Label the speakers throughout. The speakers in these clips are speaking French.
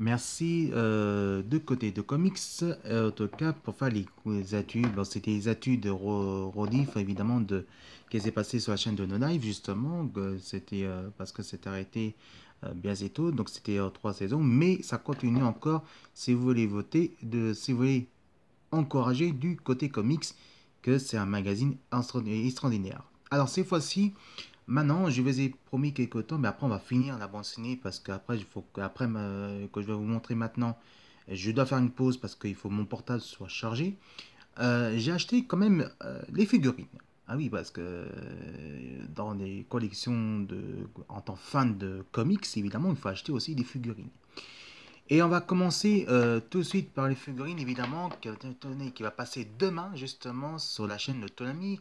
Speaker 1: Merci euh, de côté de comics, euh, en tout cas pour faire les, études, c'était les études de Rodif évidemment de qui s'est passé sur la chaîne de No Life justement, c'était euh, parce que c'est arrêté bien tôt, donc c'était trois saisons, mais ça continue encore si vous voulez voter, de, si vous voulez encourager du côté comics que c'est un magazine extraordinaire. Alors cette fois-ci, Maintenant, je vous ai promis quelques temps, mais après on va finir la bande dessinée parce qu'après, il faut que, après, que je vais vous montrer maintenant, je dois faire une pause parce qu'il faut que mon portable soit chargé. Euh, j'ai acheté quand même euh, les figurines. Ah oui, parce que euh, dans les collections de, en tant que fan de comics, évidemment, il faut acheter aussi des figurines. Et on va commencer euh, tout de suite par les figurines, évidemment, qui, va passer demain, justement, sur la chaîne de Tonami.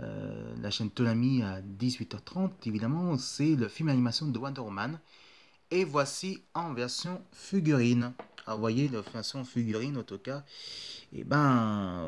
Speaker 1: Euh, la chaîne Tonami à 18h30, évidemment, c'est le film animation de Wonder Woman. Et voici en version figurine. Ah, vous voyez, la version figurine, en tout cas, et eh ben,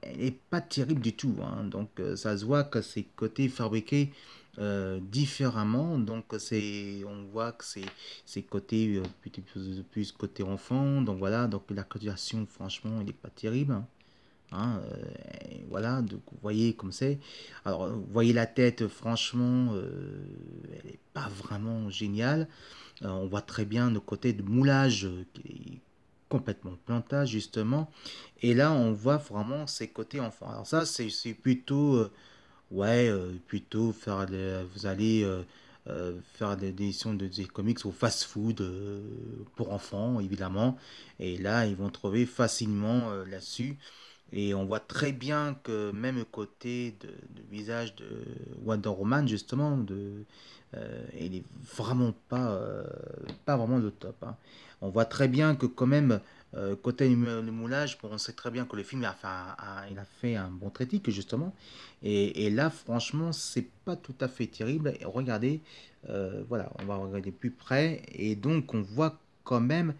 Speaker 1: elle n'est pas terrible du tout. Hein. Donc, euh, ça se voit que c'est côté fabriqué euh, différemment. Donc, c'est, on voit que c'est, c'est côté euh, plus, plus, côté enfant. Donc voilà, donc la cotisation, franchement, il n'est pas terrible. Hein. Hein, euh, voilà, donc vous voyez comme c'est. Alors, vous voyez la tête, franchement, elle n'est pas vraiment géniale. on voit très bien le côté de moulage qui est complètement plantage, justement. Et là, on voit vraiment ses côtés enfants. Alors, ça, c'est plutôt ouais, euh, plutôt faire vous allez euh, euh, faire des, éditions de des comics au fast-food pour enfants, évidemment. Et là, ils vont trouver facilement là-dessus. Et on voit très bien que même côté de, visage de Wonder Woman, justement, de, il est vraiment pas, pas vraiment le top. Hein. On voit très bien que quand même euh, côté le moulage, on sait très bien que le film a fait un, bon traitique, justement. Et, là, franchement, c'est pas tout à fait terrible. regardez, euh, voilà, on va regarder plus près. Et donc, on voit quand même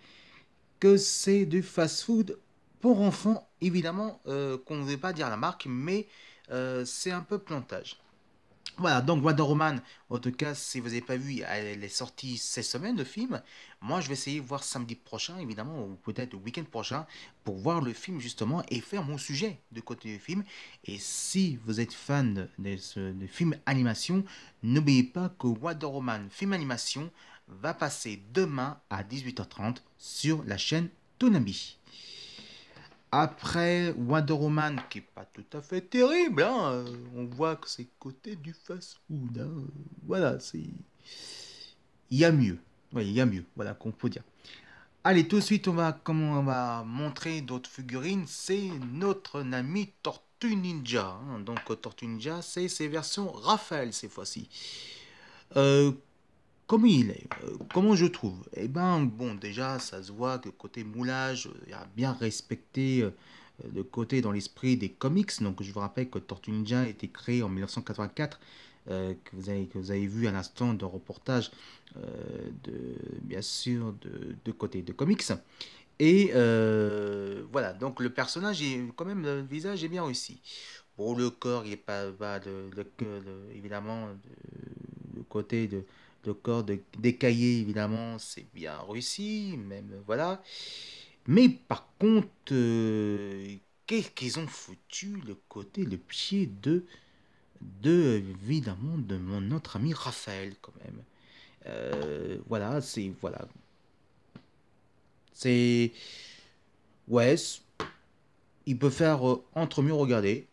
Speaker 1: que c'est du fast-food pour enfants. Évidemment, euh, qu'on ne veut pas dire la marque, mais c'est un peu plantage. Voilà, donc Wonder Woman, en tout cas, si vous n'avez pas vu, elle est sortie cette semaine, de film. Moi, je vais essayer de voir samedi prochain, évidemment, ou peut-être le week-end prochain, pour voir le film, justement, et faire mon sujet de côté du film. Et si vous êtes fan de ce film animation, n'oubliez pas que Wonder Woman, film animation, va passer demain à 18h30 sur la chaîne Toonami. Après Wonder Woman, qui n'est pas tout à fait terrible, hein, euh, on voit que c'est côté du fast-food. Hein. voilà, c'est. Il y a mieux. il y a mieux, voilà, qu'on peut dire. Allez, tout de suite, on va, comment on va montrer d'autres figurines. C'est notre ami Tortue Ninja. Hein. donc, Tortue Ninja, c'est ses versions Raphaël ces fois-ci. Euh, comme il est, euh, comment je trouve Eh ben bon, déjà ça se voit que côté moulage, euh, il a bien respecté euh, le côté dans l'esprit des comics. Donc je vous rappelle que Tortue Ninja a été créé en 1984. que, vous avez, que vous avez vu à l'instant d'un reportage de bien sûr de, côté de comics et voilà donc le personnage quand même le visage est bien aussi bon le corps il n'est pas évidemment le côté de le corps de, cahiers évidemment, c'est bien réussi, même voilà. Mais par contre, euh, qu'est-ce qu'ils ont foutu le côté, le pied de, de évidemment, de mon, notre ami Raphaël, quand même. Euh, voilà, c'est. Voilà. C'est. Ouais, il peut faire euh, entre mieux regarder.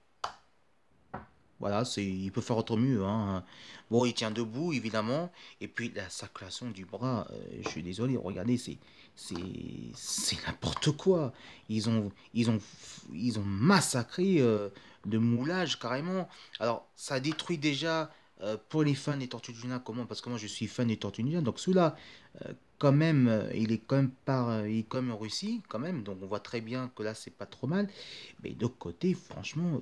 Speaker 1: Voilà, il peut faire autre mieux. Hein. Bon, il tient debout, évidemment. Et puis, la sacration du bras, euh, je suis désolé, regardez, c'est c'est n'importe quoi. Ils ont, ils ont, ils ont massacré euh, le de moulage, carrément. Alors, ça détruit déjà euh, pour les fans des Tortues comment Parce que moi, je suis fan des Tortues Donc, celui-là, quand même, il est quand même, par, il est en Russie, quand même. Donc, on voit très bien que là, c'est pas trop mal. Mais de côté, franchement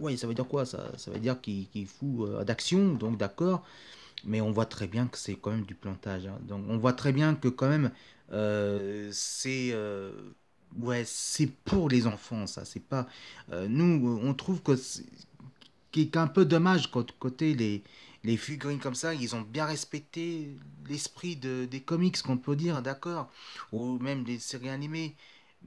Speaker 1: ouais, ça veut dire quoi ça, ça veut dire qu'il fout euh, d'action, donc d'accord. Mais on voit très bien que c'est quand même du plantage. Hein. Donc on voit très bien que quand même euh, c'est euh, ouais, c'est pour les enfants ça. C'est pas nous, on trouve que qui est un peu dommage côté les les figurines comme ça, ils ont bien respecté l'esprit des comics qu'on peut dire, d'accord, ou même des séries animées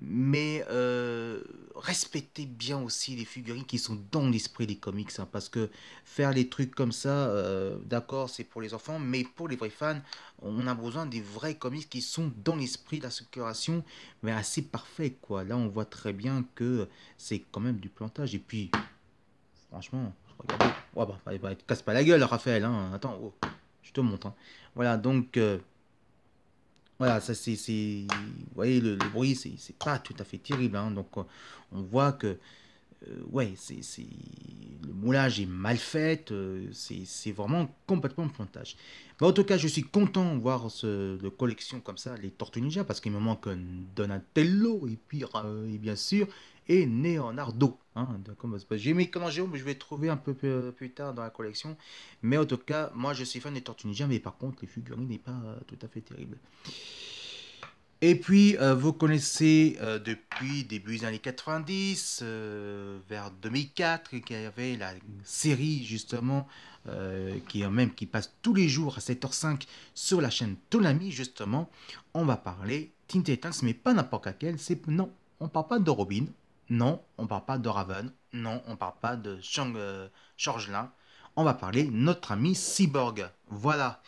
Speaker 1: mais euh, respectez bien aussi les figurines qui sont dans l'esprit des comics, hein, parce que faire les trucs comme ça, euh, d'accord, c'est pour les enfants, mais pour les vrais fans, on a besoin des vrais comics qui sont dans l'esprit de la succuration mais assez parfait, quoi. Là, on voit très bien que c'est quand même du plantage, et puis, franchement, regardez, Ouais, bah, bah, bah, casse pas la gueule, Raphaël, hein. attends, oh, je te montre. Hein. Voilà, donc... Euh, voilà, ça c'est. Vous voyez, le, bruit, c'est pas tout à fait terrible. Hein. donc, euh, on voit que. Euh, ouais, c'est le moulage est mal fait, euh, c'est vraiment complètement plantage. en tout cas, je suis content de voir ce, de collection comme ça, les Tortues Ninja, parce qu'il me manque Donatello, et puis, et bien sûr, est Leonardo. Hein, J'ai mis comment mais je vais trouver un peu euh, plus, tard dans la collection. Mais en tout cas, moi je suis fan des Tortues mais par contre, les figurines n'est pas euh, tout à fait terrible. Et puis, euh, vous connaissez depuis début des années 90, vers 2004, qu'il y avait la série justement, qui, même, qui passe tous les jours à 7h05 sur la chaîne Tonami, justement. On va parler Teen Tanks, mais pas n'importe laquelle. Non, on parle pas de Robin, non, on parle pas de Raven. Non, on ne parle pas de Chang, euh, On va parler de notre ami Cyborg. Voilà.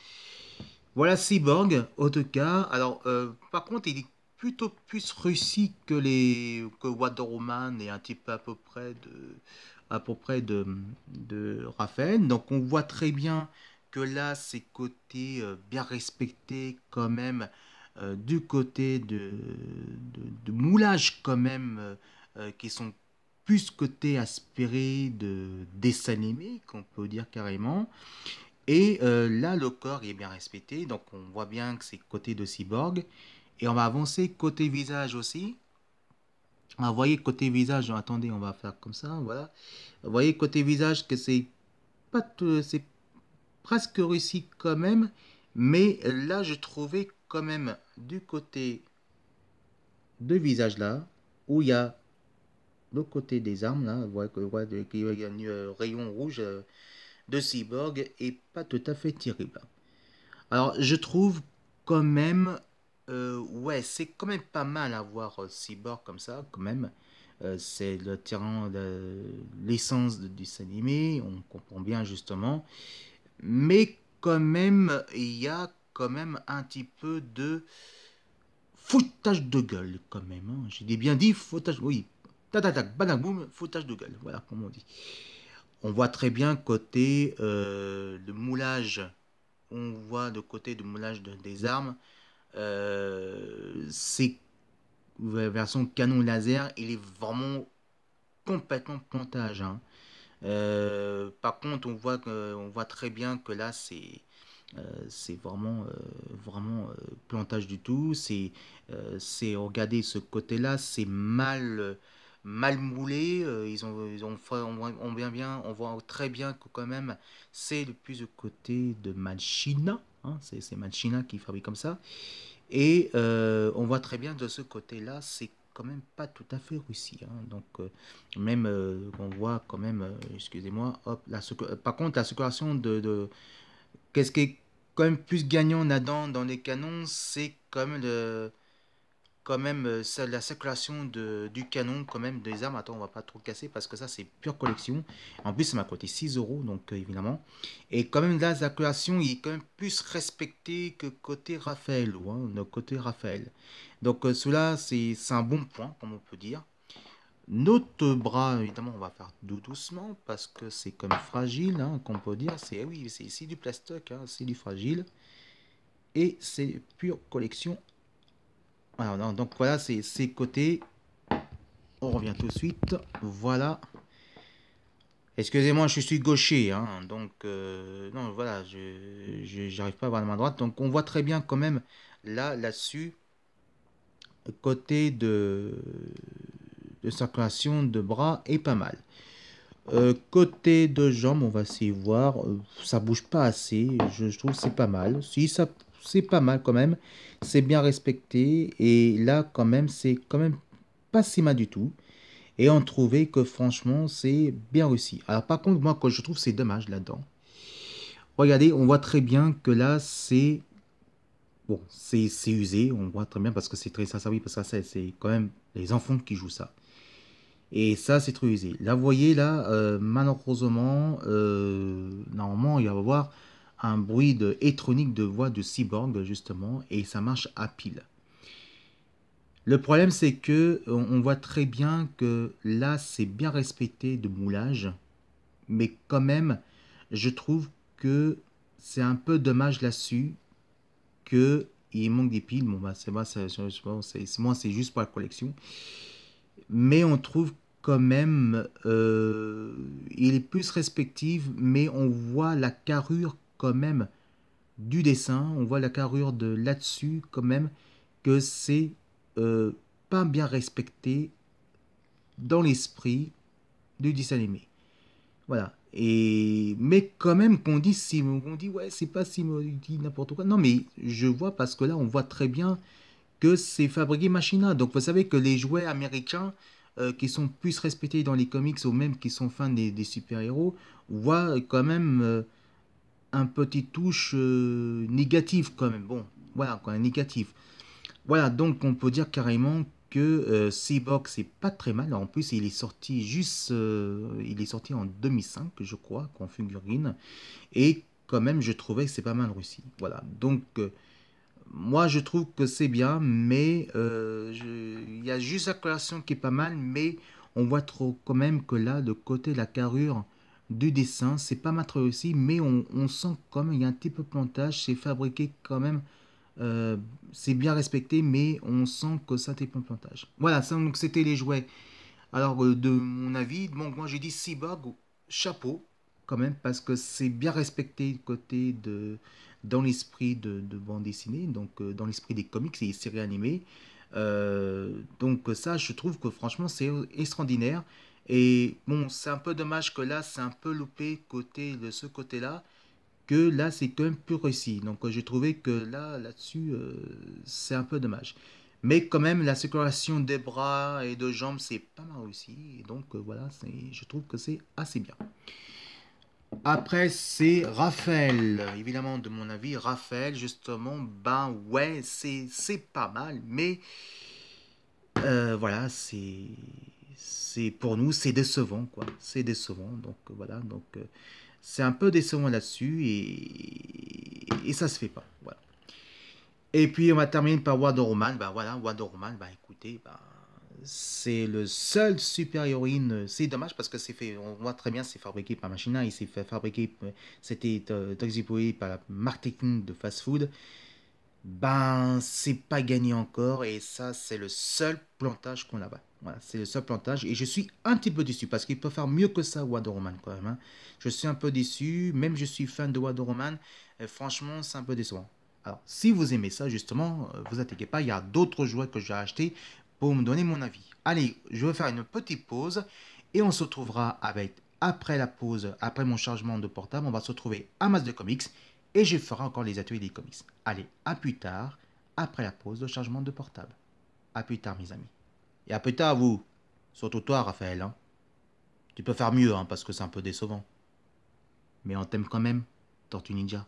Speaker 1: Voilà Cyborg, en cas. Alors, euh, par contre, il est plutôt plus réussi que les que et un petit peu à peu près de à peu près de, Raphaël. Donc, on voit très bien que là, c'est côté euh, bien respecté quand même. du côté de, moulage quand même euh, qui sont plus côté aspiré de dessin animé, qu'on peut dire carrément. Et euh, là, le corps est bien respecté, donc on voit bien que c'est côté de cyborg. Et on va avancer côté visage aussi. Ah, vous voyez côté visage, attendez, on va faire comme ça, voilà. Vous voyez côté visage que c'est pas c'est presque réussi quand même, mais là je trouvais quand même du côté de visage là où il y a côté des armes, là, vous voit qu'il y a un euh, rayon rouge euh, de Cyborg et pas tout à fait terrible. Alors je trouve quand même, euh, ouais, c'est quand même pas mal à voir Cyborg comme ça, quand même. c'est le terrain de l'essence du animé, on comprend bien justement. Mais quand même, il y a quand même un petit peu de foutage de gueule, quand même. Hein. J'ai bien dit foutage, oui, Tatatac, boum, foutage de gueule. Voilà, comme on dit. On voit très bien côté euh, le moulage. On voit de côté de moulage des armes. Euh, c'est version canon laser. Il est vraiment complètement plantage. Hein. Euh, par contre, on voit, on voit très bien que là, c'est euh, c'est vraiment, euh, vraiment plantage du tout. C'est regarder ce côté-là, c'est mal, mal moulé. Euh, ils ont, ont, on, bien, bien, on voit très bien que quand même c'est le plus de côté de Manchina. Hein, c'est Manchina qui fabrique comme ça. Et euh, on voit très bien de ce côté-là, c'est quand même pas tout à fait Russie. Hein. Donc, euh, même, on voit quand même, excusez-moi, hop, la par contre, la situation de. Qu'est-ce qui est quand même plus gagnant Adam dans les canons, c'est quand même le quand même euh, la circulation du canon, quand même des armes. Attends, on va pas trop casser parce que ça c'est pure collection. En plus, ça m'a coûté 6 euros, donc euh, évidemment. Et quand même la circulation il est quand même plus respecté que côté Raphaël, ou hein, côté Raphaël. Donc euh, cela c'est un bon point, comme on peut dire. Notre bras, évidemment, on va faire doucement parce que c'est comme fragile, hein, qu'on peut dire. C'est oui, c'est ici du plastique, hein, c'est du fragile. Et c'est pure collection donc voilà, c'est ces côtés. On revient tout de suite. Voilà. Excusez-moi, je suis gaucher, hein. donc euh, non, voilà, je n'arrive pas à voir la main droite. Donc on voit très bien quand même là, là-dessus, côté de, circulation de bras est pas mal. Euh, côté de jambes, on va essayer voir, euh, ça bouge pas assez, je, je trouve c'est pas mal. Si ça c'est pas mal quand même. C'est bien respecté. Et là, quand même, c'est quand même pas si mal du tout. Et on trouvait que franchement, c'est bien réussi. Alors par contre, moi, quand je trouve, c'est dommage là-dedans. Regardez, on voit très bien que là, c'est... Bon, c'est usé, on voit très bien parce que c'est très ça, ça oui, parce que c'est quand même les enfants qui jouent ça. Et ça, c'est très usé. Là, vous voyez, là, euh, malheureusement, euh, normalement, il va y avoir un bruit de électronique de voix de cyborg justement et ça marche à pile. Le problème c'est que on voit très bien que là c'est bien respecté de moulage, mais quand même je trouve que c'est un peu dommage là-dessus que il manque des piles. Bon bah c'est moi c'est juste pour la collection, mais on trouve quand même, euh, il est plus respectif, mais on voit la carrure quand même du dessin. On voit la carrure de là-dessus quand même que c'est euh, pas bien respecté dans l'esprit du dessin animé. Voilà. Et mais quand même qu'on dit si on dit ouais c'est pas si dit n'importe quoi. Non mais je vois parce que là on voit très bien que c'est fabriqué machina. Donc vous savez que les jouets américains euh, qui sont plus respectés dans les comics ou même qui sont fans des, super-héros voient quand même euh, un petit touche euh, négative quand même. Bon, voilà, quoi, négatif. Voilà, donc on peut dire carrément que euh, c box c'est pas très mal. en plus, il est sorti juste, euh, il est sorti en 2005, je crois, qu'on figurine. Et quand même, je trouvais que c'est pas mal russie Voilà, donc moi je trouve que c'est bien, mais il y a juste la coloration qui est pas mal, mais on voit trop quand même que là, de côté la carrure, du dessin. C'est pas mal aussi, mais on, sent comme il y a un petit peu de plantage. C'est fabriqué quand même. Euh, c'est bien respecté, mais on sent que ça un plantage. Voilà, ça, donc c'était les jouets. Alors, euh, de mon avis, bon, moi j'ai dit Cyborg, chapeau, quand même, parce que c'est bien respecté côté de, dans l'esprit de, bande dessinée, donc euh, dans l'esprit des comics et des séries animées. donc ça, je trouve que franchement, c'est extraordinaire. Et bon, c'est un peu dommage que là, c'est un peu loupé côté de ce côté-là, que là, c'est quand même plus réussi. Donc, euh, j'ai trouvé que là, là-dessus, euh, c'est un peu dommage. Mais quand même, la circulation des bras et de jambes, c'est pas mal aussi. donc, euh, voilà, je trouve que c'est assez bien. Après, c'est Raphaël. Évidemment, de mon avis, Raphaël, justement, ben ouais, c'est pas mal, mais voilà, c'est c'est pour nous, c'est décevant, quoi. C'est décevant. Donc euh, voilà, donc euh, c'est un peu décevant là-dessus et, et ça se fait pas. Voilà. Et puis on va terminer par Wonder Woman. Bah voilà, bah écoutez, bah, c'est le seul super-héroïne. C'est dommage parce que c'est fait, on voit très bien, c'est fabriqué par Machina, il s'est fait fabriquer, euh, c'était toxipoé par la marketing de fast-food. Ben, c'est pas gagné encore et ça, c'est le seul plantage qu'on a. Bah, c'est le seul plantage. Et je suis un petit peu déçu parce qu'il peut faire mieux que ça Wonder Roman quand même. Hein. Je suis un peu déçu. Même je suis fan de Wonder euh, franchement, c'est un peu décevant. Alors, si vous aimez ça, justement, euh, vous attaquez pas. Il y a d'autres jouets que j'ai achetés pour me donner mon avis. Allez, je vais faire une petite pause et on se retrouvera avec, après la pause, après mon chargement de portable, on va se retrouver à masse de comics et je ferai encore les ateliers des comics. Allez, à plus tard, après la pause, de chargement de portable. À plus tard, mes amis. Et à plus tard, vous. Surtout toi, Raphaël. Hein. Tu peux faire mieux, hein, parce que c'est un peu décevant. Mais on t'aime quand même, Tortue Ninja.